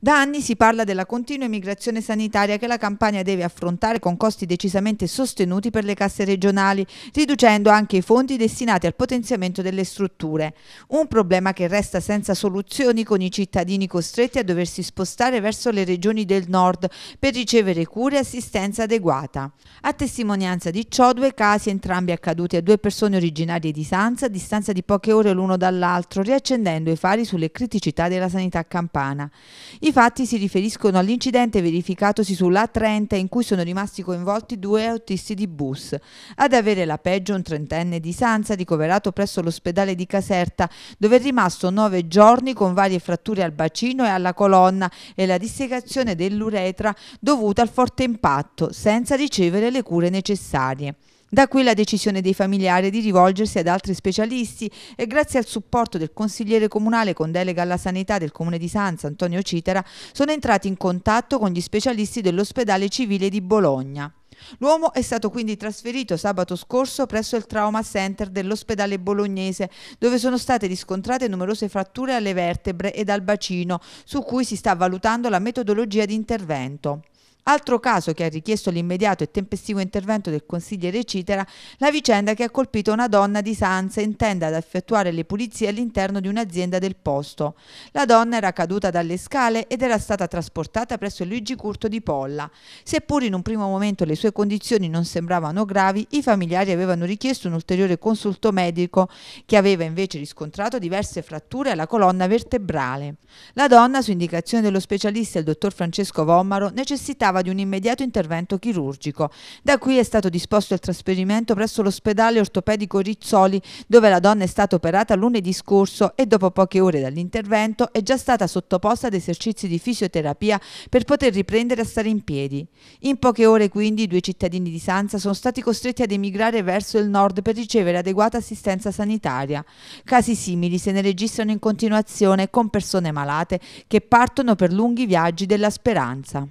Da anni si parla della continua immigrazione sanitaria che la Campania deve affrontare con costi decisamente sostenuti per le casse regionali, riducendo anche i fondi destinati al potenziamento delle strutture. Un problema che resta senza soluzioni con i cittadini costretti a doversi spostare verso le regioni del nord per ricevere cure e assistenza adeguata. A testimonianza di ciò, due casi entrambi accaduti a due persone originarie di Sanza a distanza di poche ore l'uno dall'altro, riaccendendo i fari sulle criticità della sanità campana. I i fatti si riferiscono all'incidente verificatosi sulla A30 in cui sono rimasti coinvolti due autisti di bus. Ad avere la peggio un trentenne di Sanza ricoverato presso l'ospedale di Caserta dove è rimasto nove giorni con varie fratture al bacino e alla colonna e la dissecazione dell'uretra dovuta al forte impatto senza ricevere le cure necessarie. Da qui la decisione dei familiari di rivolgersi ad altri specialisti e grazie al supporto del consigliere comunale con delega alla sanità del comune di Sanza, Antonio Citera, sono entrati in contatto con gli specialisti dell'ospedale civile di Bologna. L'uomo è stato quindi trasferito sabato scorso presso il trauma center dell'ospedale bolognese, dove sono state riscontrate numerose fratture alle vertebre e al bacino, su cui si sta valutando la metodologia di intervento. Altro caso che ha richiesto l'immediato e tempestivo intervento del consigliere Citera, la vicenda che ha colpito una donna di Sanze intenda ad effettuare le pulizie all'interno di un'azienda del posto. La donna era caduta dalle scale ed era stata trasportata presso Luigi Curto di Polla. Seppur in un primo momento le sue condizioni non sembravano gravi, i familiari avevano richiesto un ulteriore consulto medico che aveva invece riscontrato diverse fratture alla colonna vertebrale. La donna, su indicazione dello specialista il dottor Francesco Vommaro, necessitava necessitava di un immediato intervento chirurgico. Da qui è stato disposto il trasferimento presso l'ospedale ortopedico Rizzoli, dove la donna è stata operata lunedì scorso e dopo poche ore dall'intervento è già stata sottoposta ad esercizi di fisioterapia per poter riprendere a stare in piedi. In poche ore quindi i due cittadini di Sanza sono stati costretti ad emigrare verso il nord per ricevere adeguata assistenza sanitaria. Casi simili se ne registrano in continuazione con persone malate che partono per lunghi viaggi della speranza.